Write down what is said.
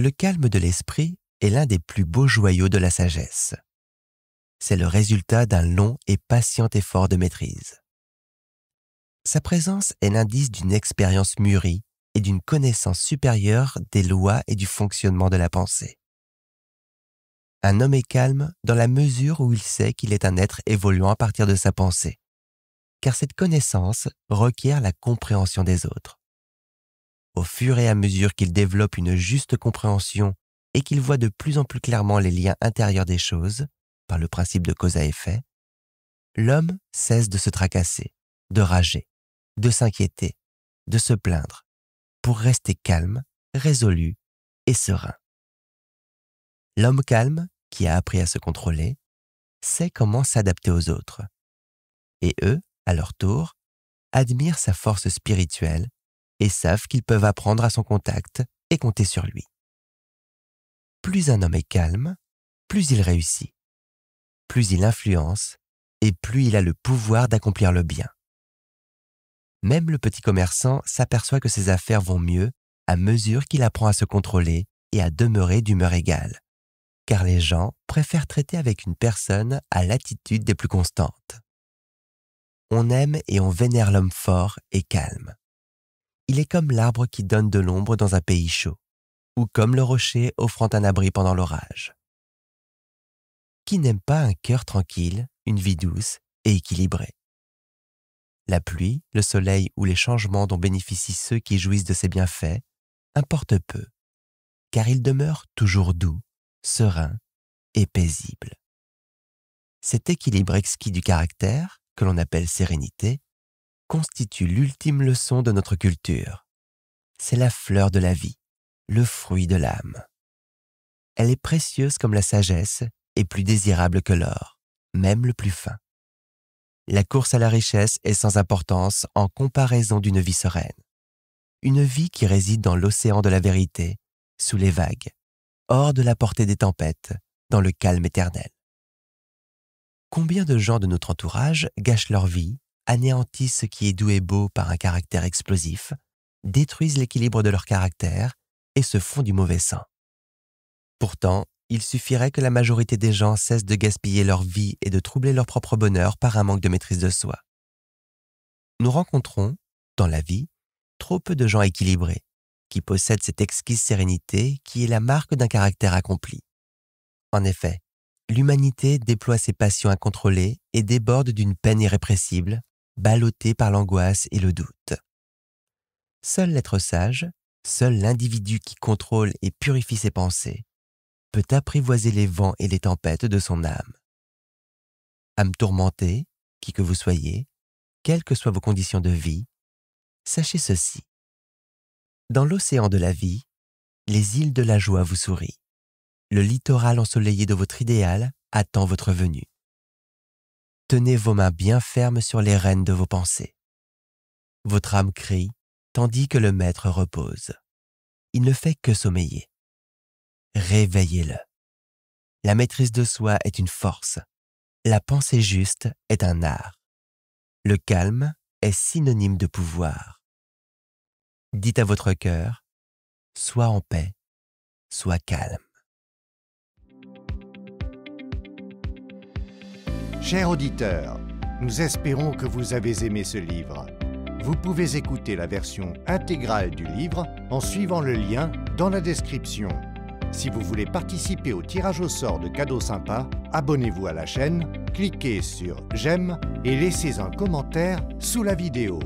Le calme de l'esprit est l'un des plus beaux joyaux de la sagesse. C'est le résultat d'un long et patient effort de maîtrise. Sa présence est l'indice d'une expérience mûrie et d'une connaissance supérieure des lois et du fonctionnement de la pensée. Un homme est calme dans la mesure où il sait qu'il est un être évoluant à partir de sa pensée, car cette connaissance requiert la compréhension des autres. Au fur et à mesure qu'il développe une juste compréhension et qu'il voit de plus en plus clairement les liens intérieurs des choses, par le principe de cause à effet, l'homme cesse de se tracasser, de rager, de s'inquiéter, de se plaindre, pour rester calme, résolu et serein. L'homme calme, qui a appris à se contrôler, sait comment s'adapter aux autres. Et eux, à leur tour, admirent sa force spirituelle et savent qu'ils peuvent apprendre à son contact et compter sur lui. Plus un homme est calme, plus il réussit, plus il influence et plus il a le pouvoir d'accomplir le bien. Même le petit commerçant s'aperçoit que ses affaires vont mieux à mesure qu'il apprend à se contrôler et à demeurer d'humeur égale, car les gens préfèrent traiter avec une personne à l'attitude des plus constantes. On aime et on vénère l'homme fort et calme. Il est comme l'arbre qui donne de l'ombre dans un pays chaud, ou comme le rocher offrant un abri pendant l'orage. Qui n'aime pas un cœur tranquille, une vie douce et équilibrée La pluie, le soleil ou les changements dont bénéficient ceux qui jouissent de ses bienfaits importent peu, car il demeure toujours doux, serein et paisible. Cet équilibre exquis du caractère, que l'on appelle sérénité, constitue l'ultime leçon de notre culture. C'est la fleur de la vie, le fruit de l'âme. Elle est précieuse comme la sagesse et plus désirable que l'or, même le plus fin. La course à la richesse est sans importance en comparaison d'une vie sereine. Une vie qui réside dans l'océan de la vérité, sous les vagues, hors de la portée des tempêtes, dans le calme éternel. Combien de gens de notre entourage gâchent leur vie anéantissent ce qui est doux et beau par un caractère explosif, détruisent l'équilibre de leur caractère et se font du mauvais sang. Pourtant, il suffirait que la majorité des gens cessent de gaspiller leur vie et de troubler leur propre bonheur par un manque de maîtrise de soi. Nous rencontrons, dans la vie, trop peu de gens équilibrés, qui possèdent cette exquise sérénité qui est la marque d'un caractère accompli. En effet, l'humanité déploie ses passions incontrôlées et déborde d'une peine irrépressible ballotté par l'angoisse et le doute. Seul l'être sage, seul l'individu qui contrôle et purifie ses pensées, peut apprivoiser les vents et les tempêtes de son âme. Âme tourmentée, qui que vous soyez, quelles que soient vos conditions de vie, sachez ceci. Dans l'océan de la vie, les îles de la joie vous sourient. Le littoral ensoleillé de votre idéal attend votre venue. Tenez vos mains bien fermes sur les rênes de vos pensées. Votre âme crie, tandis que le maître repose. Il ne fait que sommeiller. Réveillez-le. La maîtrise de soi est une force. La pensée juste est un art. Le calme est synonyme de pouvoir. Dites à votre cœur, sois en paix, sois calme. Chers auditeurs, nous espérons que vous avez aimé ce livre. Vous pouvez écouter la version intégrale du livre en suivant le lien dans la description. Si vous voulez participer au tirage au sort de cadeaux sympas, abonnez-vous à la chaîne, cliquez sur J'aime et laissez un commentaire sous la vidéo.